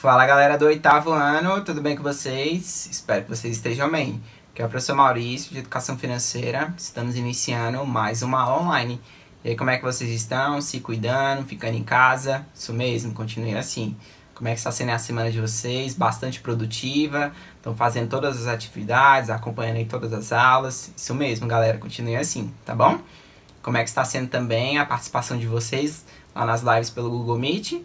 Fala galera do oitavo ano, tudo bem com vocês? Espero que vocês estejam bem. Aqui é o professor Maurício de Educação Financeira. Estamos iniciando mais uma online. E aí, como é que vocês estão? Se cuidando, ficando em casa? Isso mesmo, continue assim. Como é que está sendo a semana de vocês? Bastante produtiva, estão fazendo todas as atividades, acompanhando aí todas as aulas. Isso mesmo, galera, continue assim, tá bom? Como é que está sendo também a participação de vocês lá nas lives pelo Google Meet?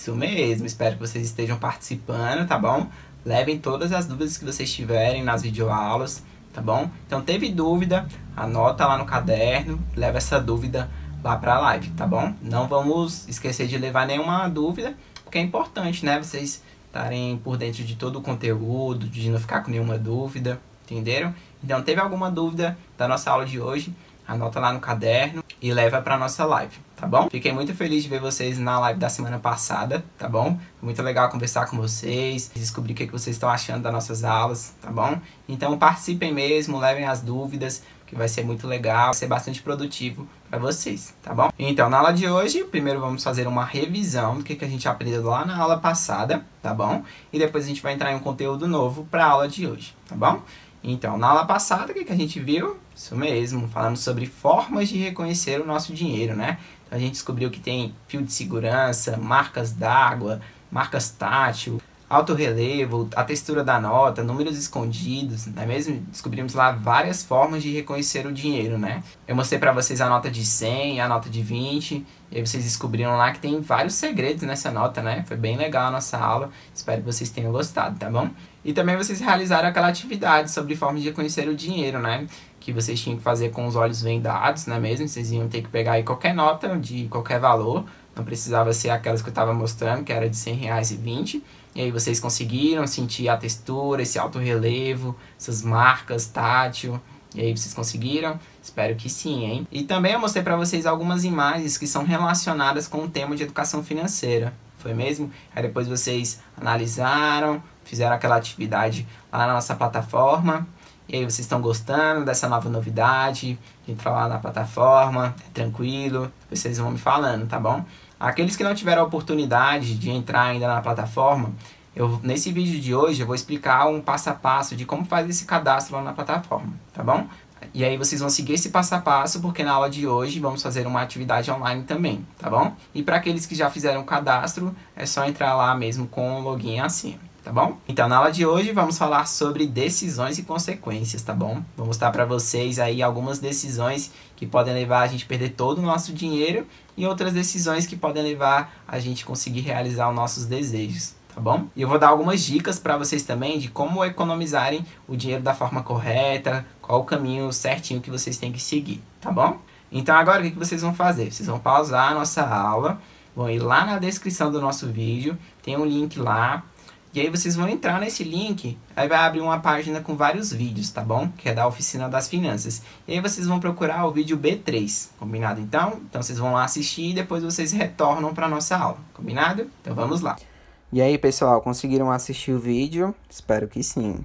Isso mesmo, espero que vocês estejam participando, tá bom? Levem todas as dúvidas que vocês tiverem nas videoaulas, tá bom? Então, teve dúvida, anota lá no caderno, leva essa dúvida lá para a live, tá bom? Não vamos esquecer de levar nenhuma dúvida, porque é importante, né? Vocês estarem por dentro de todo o conteúdo, de não ficar com nenhuma dúvida, entenderam? Então, teve alguma dúvida da nossa aula de hoje? Anota lá no caderno e leva para nossa live, tá bom? Fiquei muito feliz de ver vocês na live da semana passada, tá bom? Muito legal conversar com vocês, descobrir o é que, vocês estão achando das nossas aulas, tá bom? Então participem mesmo, levem as dúvidas, que vai ser muito legal, vai ser bastante produtivo para vocês, tá bom? Então, na aula de hoje, primeiro vamos fazer uma revisão do que, é que a gente aprendeu lá na aula passada, tá bom? E depois a gente vai entrar em um conteúdo novo para a aula de hoje, tá bom? Então, na aula passada, o que, a gente viu? Isso mesmo, falamos sobre formas de reconhecer o nosso dinheiro, né? Então, a gente descobriu que tem fio de segurança, marcas d'água, marcas tátil, alto relevo, a textura da nota, números escondidos, não é mesmo? Descobrimos lá várias formas de reconhecer o dinheiro, né? Eu mostrei para vocês a nota de 100, a nota de 20, e aí vocês descobriram lá que tem vários segredos nessa nota, né? Foi bem legal a nossa aula, espero que vocês tenham gostado, tá bom? E também vocês realizaram aquela atividade sobre formas de conhecer o dinheiro, né? Que vocês tinham que fazer com os olhos vendados, né mesmo? Vocês iam ter que pegar aí qualquer nota de qualquer valor. Não precisava ser aquelas que eu estava mostrando, que era de 100 reais e 20. E aí vocês conseguiram sentir a textura, esse alto relevo, essas marcas tátil. E aí, vocês conseguiram? Espero que sim, hein? E também eu mostrei para vocês algumas imagens que são relacionadas com o tema de educação financeira. Foi mesmo? Aí depois vocês analisaram, fizeram aquela atividade lá na nossa plataforma. E aí, vocês estão gostando dessa nova novidade? Entrar lá na plataforma, é tranquilo, vocês vão me falando, tá bom? Aqueles que não tiveram a oportunidade de entrar ainda na plataforma, eu, nesse vídeo de hoje eu vou explicar um passo a passo de como fazer esse cadastro lá na plataforma, tá bom? E aí vocês vão seguir esse passo a passo, porque na aula de hoje vamos fazer uma atividade online também, tá bom? E para aqueles que já fizeram o cadastro, é só entrar lá mesmo com o login assim tá bom? Então, na aula de hoje vamos falar sobre decisões e consequências, tá bom? Vou mostrar para vocês aí algumas decisões que podem levar a gente a perder todo o nosso dinheiro e outras decisões que podem levar a gente conseguir realizar os nossos desejos, tá bom? E eu vou dar algumas dicas para vocês também de como economizarem o dinheiro da forma correta, qual o caminho certinho que vocês têm que seguir, tá bom? Então agora o que vocês vão fazer? Vocês vão pausar a nossa aula, vão ir lá na descrição do nosso vídeo, tem um link lá, e aí vocês vão entrar nesse link, aí vai abrir uma página com vários vídeos, tá bom? Que é da Oficina das Finanças. E aí vocês vão procurar o vídeo B3, combinado então? Então vocês vão lá assistir e depois vocês retornam para nossa aula, combinado? Então vamos lá. E aí, pessoal, conseguiram assistir o vídeo? Espero que sim.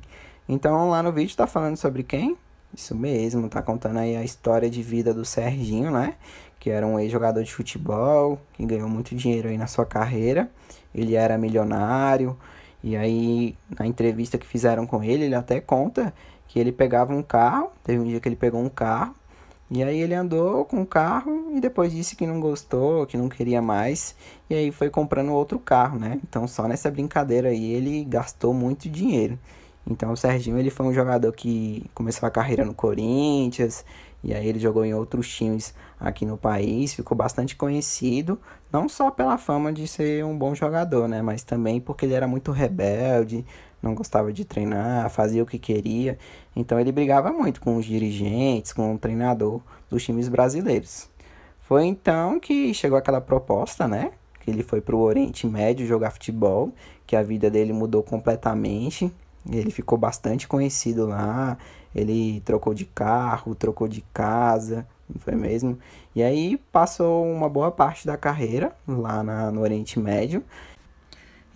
Então, lá no vídeo está falando sobre quem? Isso mesmo, tá contando aí a história de vida do Serginho, né? Que era um ex-jogador de futebol, que ganhou muito dinheiro aí na sua carreira. Ele era milionário, e aí, na entrevista que fizeram com ele, ele até conta que ele pegava um carro, teve um dia que ele pegou um carro, e aí ele andou com o carro e depois disse que não gostou, que não queria mais, e aí foi comprando outro carro, né? Então só nessa brincadeira aí ele gastou muito dinheiro. Então o Serginho ele foi um jogador que começou a carreira no Corinthians, e aí ele jogou em outros times aqui no país, ficou bastante conhecido, não só pela fama de ser um bom jogador, né, mas também porque ele era muito rebelde, não gostava de treinar, fazia o que queria. Então ele brigava muito com os dirigentes, com o treinador dos times brasileiros. Foi então que chegou aquela proposta, né? Que ele foi para o Oriente Médio jogar futebol, que a vida dele mudou completamente. Ele ficou bastante conhecido lá, ele trocou de carro, trocou de casa, não foi mesmo? E aí passou uma boa parte da carreira lá na, no Oriente Médio.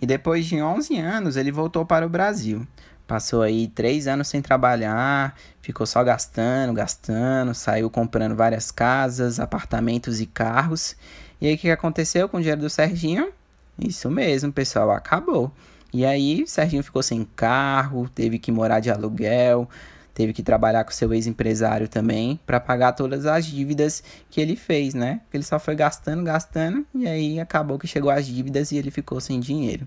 E depois de 11 anos, ele voltou para o Brasil. Passou aí três anos sem trabalhar, ficou só gastando, gastando, saiu comprando várias casas, apartamentos e carros. E aí o que aconteceu com o dinheiro do Serginho? Isso mesmo, pessoal, acabou. E aí Serginho ficou sem carro, teve que morar de aluguel, teve que trabalhar com seu ex-empresário também para pagar todas as dívidas que ele fez, né? Ele só foi gastando, gastando e aí acabou que chegou às dívidas e ele ficou sem dinheiro.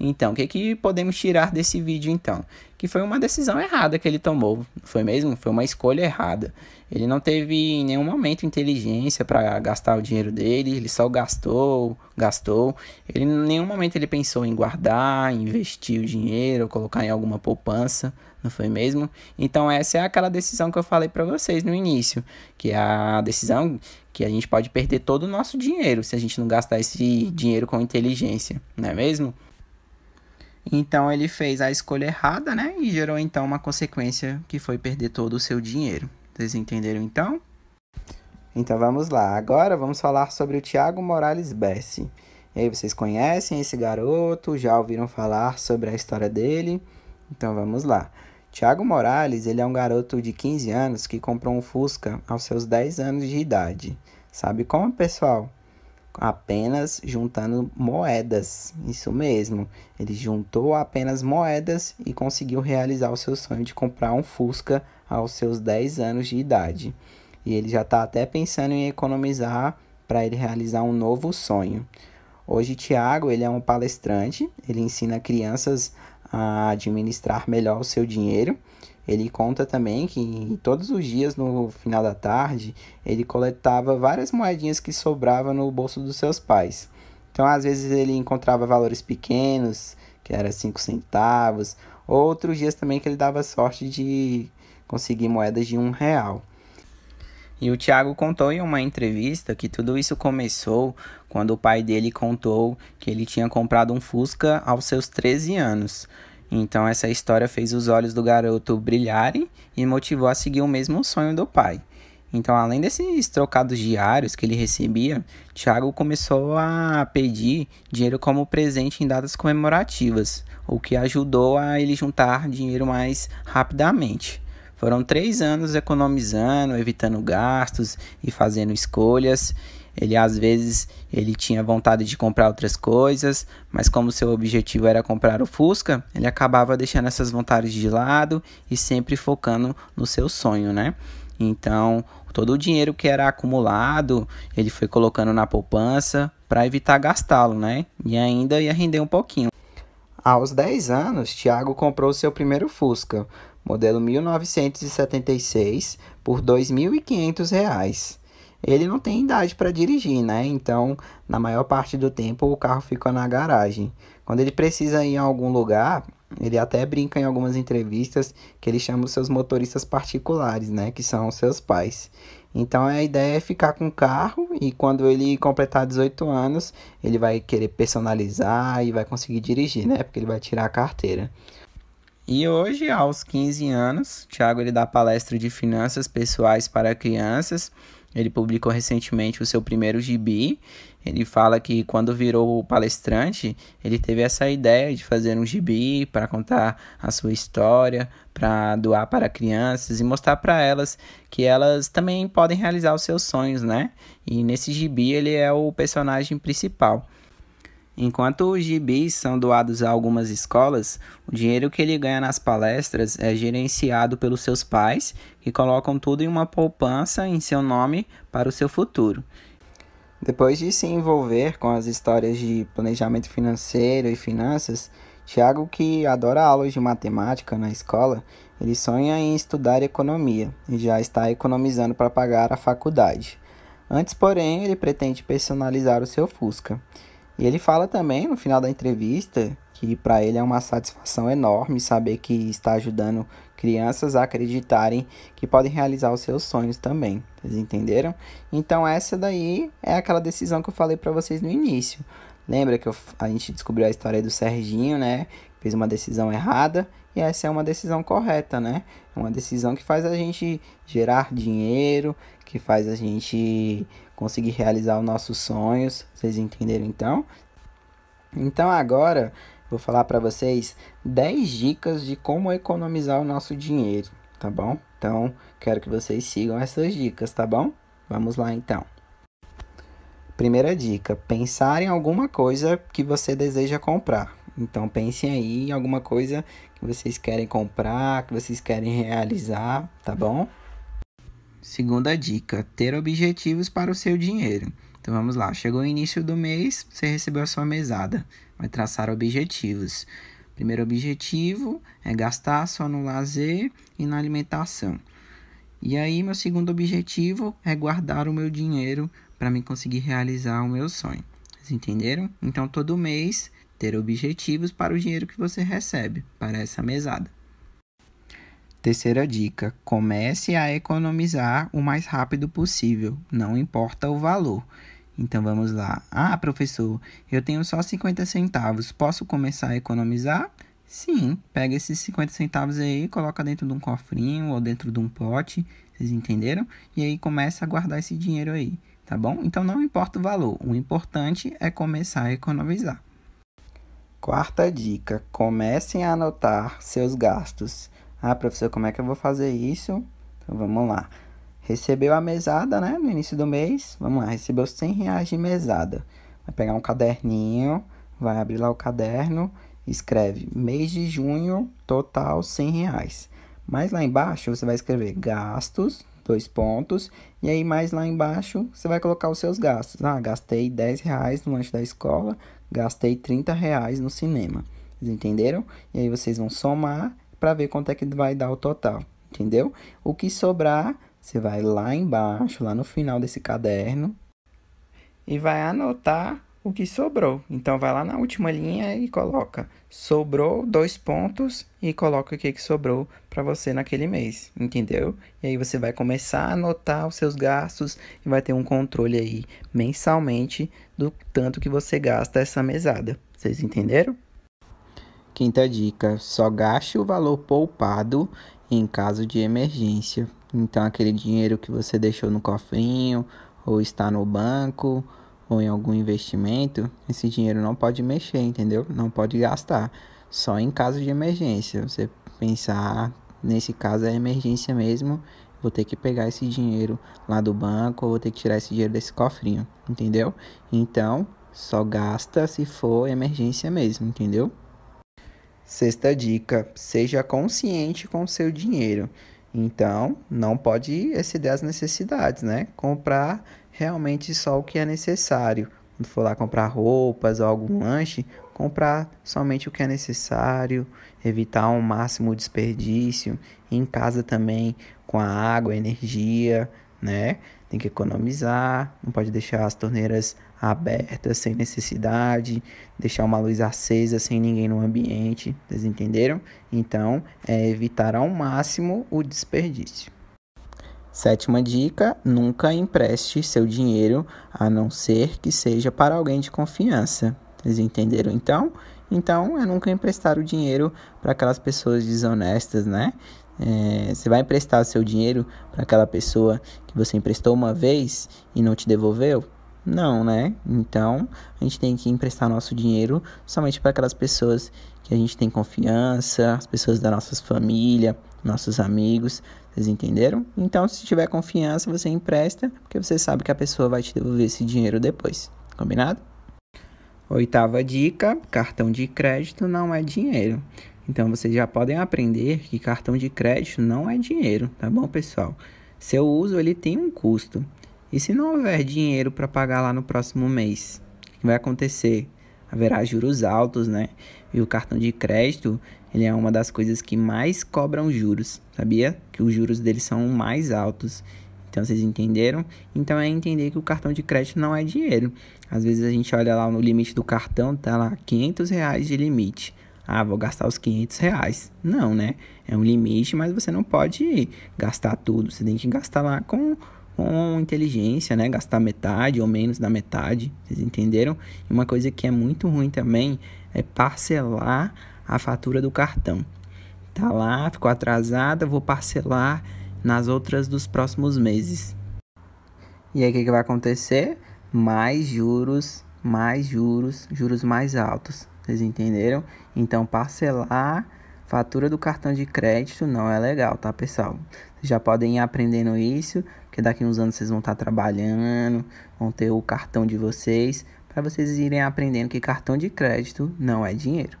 Então, o que, que podemos tirar desse vídeo então? Que foi uma decisão errada que ele tomou, foi mesmo? Foi uma escolha errada. Ele não teve em nenhum momento inteligência para gastar o dinheiro dele, ele só gastou, gastou. Ele em nenhum momento ele pensou em guardar, investir o dinheiro, colocar em alguma poupança, não foi mesmo? Então essa é aquela decisão que eu falei para vocês no início, que é a decisão que a gente pode perder todo o nosso dinheiro se a gente não gastar esse dinheiro com inteligência, não é mesmo? Então ele fez a escolha errada, né? E gerou então uma consequência que foi perder todo o seu dinheiro. Vocês entenderam então? Então vamos lá. Agora vamos falar sobre o Tiago Morales Bessi. E aí, vocês conhecem esse garoto? Já ouviram falar sobre a história dele? Então vamos lá. Tiago Morales, ele é um garoto de 15 anos que comprou um Fusca aos seus 10 anos de idade. Sabe como, pessoal? apenas juntando moedas. Isso mesmo, ele juntou apenas moedas e conseguiu realizar o seu sonho de comprar um Fusca aos seus 10 anos de idade. E ele já está até pensando em economizar para ele realizar um novo sonho. Hoje, Tiago ele é um palestrante, ele ensina crianças a administrar melhor o seu dinheiro ele conta também que todos os dias no final da tarde ele coletava várias moedinhas que sobrava no bolso dos seus pais. Então às vezes ele encontrava valores pequenos, que era 5 centavos, outros dias também que ele dava sorte de conseguir moedas de um real. E o Tiago contou em uma entrevista que tudo isso começou quando o pai dele contou que ele tinha comprado um Fusca aos seus 13 anos. Então, essa história fez os olhos do garoto brilharem e motivou a seguir o mesmo sonho do pai. Então, além desses trocados diários que ele recebia, Tiago começou a pedir dinheiro como presente em datas comemorativas, o que ajudou a ele juntar dinheiro mais rapidamente. Foram três anos economizando, evitando gastos e fazendo escolhas, ele às vezes ele tinha vontade de comprar outras coisas, mas como seu objetivo era comprar o Fusca, ele acabava deixando essas vontades de lado e sempre focando no seu sonho, né? Então, todo o dinheiro que era acumulado, ele foi colocando na poupança para evitar gastá-lo, né? E ainda ia render um pouquinho. Aos 10 anos, Tiago comprou seu primeiro Fusca, modelo 1976, por R$ 2.500 ele não tem idade para dirigir, né? Então, na maior parte do tempo, o carro fica na garagem. Quando ele precisa ir em algum lugar, ele até brinca em algumas entrevistas que ele chama os seus motoristas particulares, né? Que são os seus pais. Então a ideia é ficar com o carro e quando ele completar 18 anos, ele vai querer personalizar e vai conseguir dirigir, né? Porque ele vai tirar a carteira. E hoje, aos 15 anos, Thiago ele dá palestra de finanças pessoais para crianças ele publicou recentemente o seu primeiro gibi. Ele fala que quando virou palestrante, ele teve essa ideia de fazer um gibi para contar a sua história, para doar para crianças e mostrar para elas que elas também podem realizar os seus sonhos, né? E nesse gibi ele é o personagem principal. Enquanto os gibis são doados a algumas escolas, o dinheiro que ele ganha nas palestras é gerenciado pelos seus pais, que colocam tudo em uma poupança em seu nome para o seu futuro. Depois de se envolver com as histórias de planejamento financeiro e finanças, Tiago, que adora aulas de matemática na escola, ele sonha em estudar economia e já está economizando para pagar a faculdade. Antes, porém, ele pretende personalizar o seu Fusca. E ele fala também no final da entrevista que para ele é uma satisfação enorme saber que está ajudando crianças a acreditarem que podem realizar os seus sonhos também. Vocês entenderam? Então essa daí é aquela decisão que eu falei para vocês no início. Lembra que eu, a gente descobriu a história do Serginho, né? Fez uma decisão errada e essa é uma decisão correta, né? É uma decisão que faz a gente gerar dinheiro, que faz a gente conseguir realizar os nossos sonhos. Vocês entenderam então? Então agora vou falar para vocês 10 dicas de como economizar o nosso dinheiro, tá bom? Então quero que vocês sigam essas dicas, tá bom? Vamos lá então. Primeira dica: pensar em alguma coisa que você deseja comprar. Então pensem aí em alguma coisa que vocês querem comprar, que vocês querem realizar, tá bom? Segunda dica: ter objetivos para o seu dinheiro. Então vamos lá, chegou o início do mês, você recebeu a sua mesada, vai traçar objetivos. Primeiro objetivo é gastar só no lazer e na alimentação. E aí, meu segundo objetivo é guardar o meu dinheiro para me conseguir realizar o meu sonho. Vocês entenderam? Então, todo mês ter objetivos para o dinheiro que você recebe, para essa mesada. Terceira dica: comece a economizar o mais rápido possível, não importa o valor. Então vamos lá. Ah, professor, eu tenho só 50 centavos, posso começar a economizar? Sim, pega esses 50 centavos aí, coloca dentro de um cofrinho ou dentro de um pote, vocês entenderam? E aí começa a guardar esse dinheiro aí, tá bom? Então não importa o valor, o importante é começar a economizar. Quarta dica: comecem a anotar seus gastos. Ah, professor, como é que eu vou fazer isso? Então vamos lá. Recebeu a mesada, né? No início do mês. Vamos lá, recebeu 100 reais de mesada. Vai pegar um caderninho, vai abrir lá o caderno, escreve mês de junho, total 100 reais. Mais lá embaixo você vai escrever gastos, dois pontos, e aí mais lá embaixo você vai colocar os seus gastos. Ah, gastei 10 reais no lanche da escola, gastei 30 reais no cinema. Vocês entenderam? E aí vocês vão somar para ver quanto é que vai dar o total, entendeu? O que sobrar, você vai lá embaixo, lá no final desse caderno, e vai anotar o que sobrou. Então, vai lá na última linha e coloca sobrou dois pontos e coloca o que, que sobrou para você naquele mês, entendeu? E aí você vai começar a anotar os seus gastos e vai ter um controle aí mensalmente do tanto que você gasta essa mesada. Vocês entenderam? Quinta dica: só gaste o valor poupado em caso de emergência. Então, aquele dinheiro que você deixou no cofrinho, ou está no banco, ou em algum investimento, esse dinheiro não pode mexer, entendeu? Não pode gastar. Só em caso de emergência. Você pensar, ah, nesse caso é emergência mesmo, vou ter que pegar esse dinheiro lá do banco, ou vou ter que tirar esse dinheiro desse cofrinho, entendeu? Então, só gasta se for emergência mesmo, entendeu? Sexta dica: seja consciente com o seu dinheiro. Então, não pode exceder as necessidades, né? Comprar realmente só o que é necessário. Quando for lá comprar roupas ou algum lanche, comprar somente o que é necessário, evitar o um máximo desperdício. Em casa também, com a água, energia, né? Tem que economizar, não pode deixar as torneiras aberta, sem necessidade, deixar uma luz acesa sem ninguém no ambiente, vocês entenderam? Então, é evitar ao máximo o desperdício. Sétima dica: nunca empreste seu dinheiro a não ser que seja para alguém de confiança. Vocês entenderam então? Então é nunca emprestar o dinheiro para aquelas pessoas desonestas, né? É, você vai emprestar seu dinheiro para aquela pessoa que você emprestou uma vez e não te devolveu? Não, né? Então, a gente tem que emprestar nosso dinheiro somente para aquelas pessoas que a gente tem confiança, as pessoas da nossa família, nossos amigos. Vocês entenderam? Então, se tiver confiança, você empresta, porque você sabe que a pessoa vai te devolver esse dinheiro depois. Combinado? Oitava dica: cartão de crédito não é dinheiro. Então vocês já podem aprender que cartão de crédito não é dinheiro, tá bom, pessoal? Seu uso ele tem um custo. E se não houver dinheiro para pagar lá no próximo mês? O que vai acontecer? Haverá juros altos, né? E o cartão de crédito, ele é uma das coisas que mais cobram juros, sabia? Que os juros deles são mais altos. Então vocês entenderam? Então é entender que o cartão de crédito não é dinheiro. Às vezes a gente olha lá no limite do cartão, tá lá 500 reais de limite. Ah, vou gastar os 500 reais. Não, né? É um limite, mas você não pode gastar tudo. Você tem que gastar lá com com inteligência, né? Gastar metade ou menos da metade, vocês entenderam? E uma coisa que é muito ruim também é parcelar a fatura do cartão. Tá lá, ficou atrasada, vou parcelar nas outras dos próximos meses. E aí o que, que vai acontecer? Mais juros, mais juros, juros mais altos. Vocês entenderam? Então parcelar Fatura do cartão de crédito não é legal, tá, pessoal? Vocês já podem ir aprendendo isso, que daqui uns anos vocês vão estar tá trabalhando, vão ter o cartão de vocês, para vocês irem aprendendo que cartão de crédito não é dinheiro.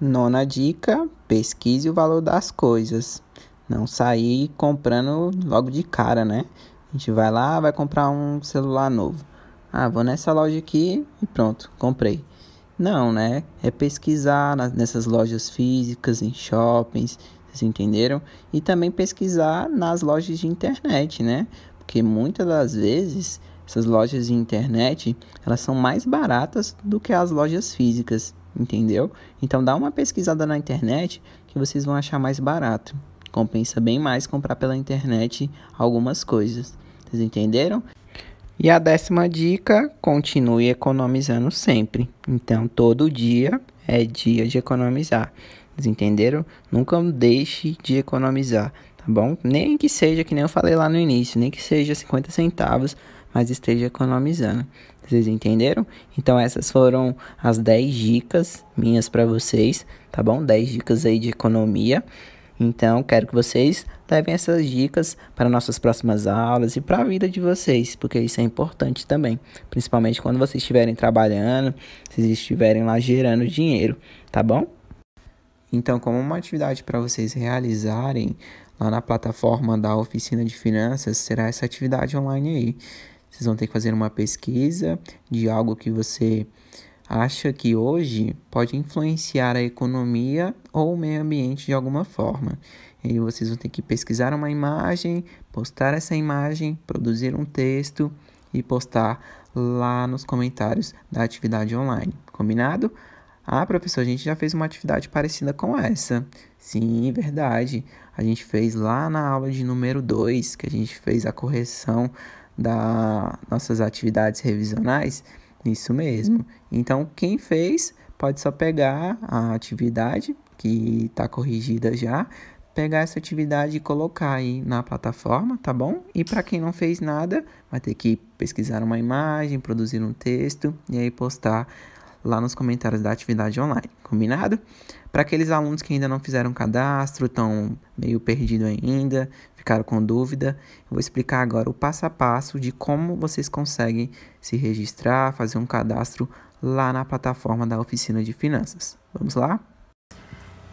Nona dica: pesquise o valor das coisas. Não sair comprando logo de cara, né? A gente vai lá, vai comprar um celular novo. Ah, vou nessa loja aqui e pronto, comprei. Não, né? É pesquisar nas, nessas lojas físicas, em shoppings, vocês entenderam? E também pesquisar nas lojas de internet, né? Porque muitas das vezes essas lojas de internet elas são mais baratas do que as lojas físicas, entendeu? Então dá uma pesquisada na internet que vocês vão achar mais barato. Compensa bem mais comprar pela internet algumas coisas. Vocês entenderam? E a décima dica, continue economizando sempre. Então, todo dia é dia de economizar. Vocês entenderam? Nunca deixe de economizar, tá bom? Nem que seja, que nem eu falei lá no início, nem que seja 50 centavos, mas esteja economizando. Vocês entenderam? Então essas foram as 10 dicas minhas para vocês, tá bom? 10 dicas aí de economia. Então, quero que vocês levem essas dicas para nossas próximas aulas e para a vida de vocês, porque isso é importante também, principalmente quando vocês estiverem trabalhando, vocês estiverem lá gerando dinheiro, tá bom? Então, como uma atividade para vocês realizarem lá na plataforma da Oficina de Finanças, será essa atividade online aí. Vocês vão ter que fazer uma pesquisa de algo que você acha que hoje pode influenciar a economia ou o meio ambiente de alguma forma. E vocês vão ter que pesquisar uma imagem, postar essa imagem, produzir um texto e postar lá nos comentários da atividade online. Combinado? Ah, professor, a gente já fez uma atividade parecida com essa. Sim, verdade. A gente fez lá na aula de número 2, que a gente fez a correção das nossas atividades revisionais. Isso mesmo. Então, quem fez pode só pegar a atividade que está corrigida já, pegar essa atividade e colocar aí na plataforma, tá bom? E para quem não fez nada, vai ter que pesquisar uma imagem, produzir um texto e aí postar lá nos comentários da atividade online, combinado? Para aqueles alunos que ainda não fizeram cadastro, estão meio perdidos ainda, ficaram com dúvida, eu vou explicar agora o passo a passo de como vocês conseguem se registrar, fazer um cadastro lá na plataforma da oficina de finanças. Vamos lá?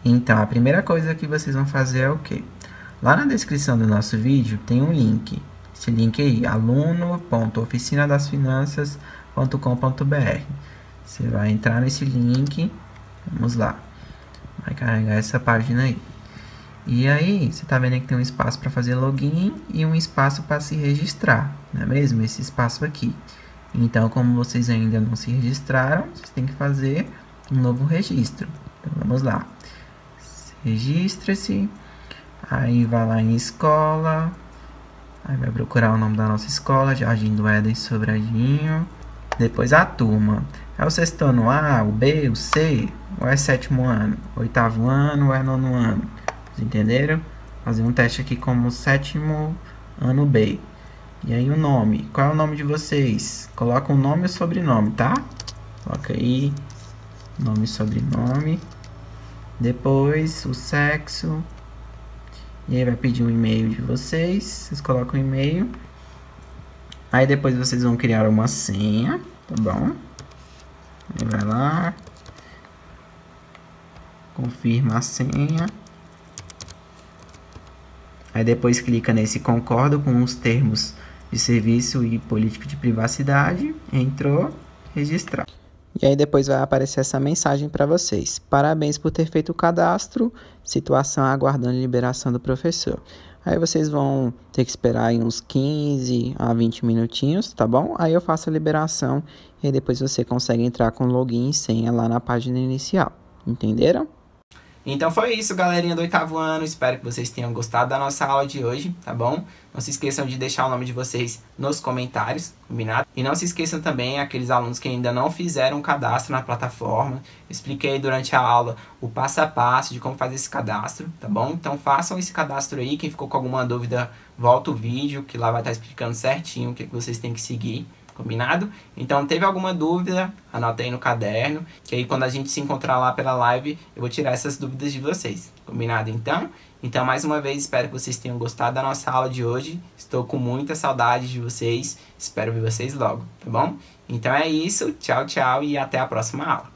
Então, a primeira coisa que vocês vão fazer é o quê? Lá na descrição do nosso vídeo tem um link. Esse link aí, aluno.oficinadasfinanças.com.br. Você vai entrar nesse link. Vamos lá. Vai carregar essa página aí. E aí, você está vendo que tem um espaço para fazer login e um espaço para se registrar, não é mesmo? Esse espaço aqui. Então, como vocês ainda não se registraram, vocês têm que fazer um novo registro. Então, vamos lá. Registre-se. Aí, vai lá em escola. Aí, vai procurar o nome da nossa escola, Jardim do Éden Sobradinho. Depois, a turma. É o sexto ano A, o B, o C? Ou é sétimo ano? Oitavo ano ou é nono ano? entenderam? Fazer um teste aqui como sétimo ano B. E aí o nome. Qual é o nome de vocês? Coloca o um nome e o sobrenome, tá? Coloca aí nome e sobrenome. Depois o sexo. E aí vai pedir o um e-mail de vocês. Vocês colocam o e-mail. Aí depois vocês vão criar uma senha, tá bom? Aí vai lá. Confirma a senha. Aí depois clica nesse concordo com os termos de serviço e política de privacidade, entrou, registrar. E aí depois vai aparecer essa mensagem para vocês. Parabéns por ter feito o cadastro, situação aguardando liberação do professor. Aí vocês vão ter que esperar aí uns 15 a 20 minutinhos, tá bom? Aí eu faço a liberação e depois você consegue entrar com login e senha lá na página inicial. Entenderam? Então foi isso, galerinha do oitavo ano. Espero que vocês tenham gostado da nossa aula de hoje, tá bom? Não se esqueçam de deixar o nome de vocês nos comentários, combinado? E não se esqueçam também aqueles alunos que ainda não fizeram cadastro na plataforma. Expliquei durante a aula o passo a passo de como fazer esse cadastro, tá bom? Então façam esse cadastro aí. Quem ficou com alguma dúvida, volta o vídeo, que lá vai estar explicando certinho o que, que vocês têm que seguir. Combinado? Então, teve alguma dúvida, anota aí no caderno, que aí quando a gente se encontrar lá pela live, eu vou tirar essas dúvidas de vocês. Combinado então? Então, mais uma vez, espero que vocês tenham gostado da nossa aula de hoje. Estou com muita saudade de vocês. Espero ver vocês logo, tá bom? Então é isso. Tchau, tchau e até a próxima aula.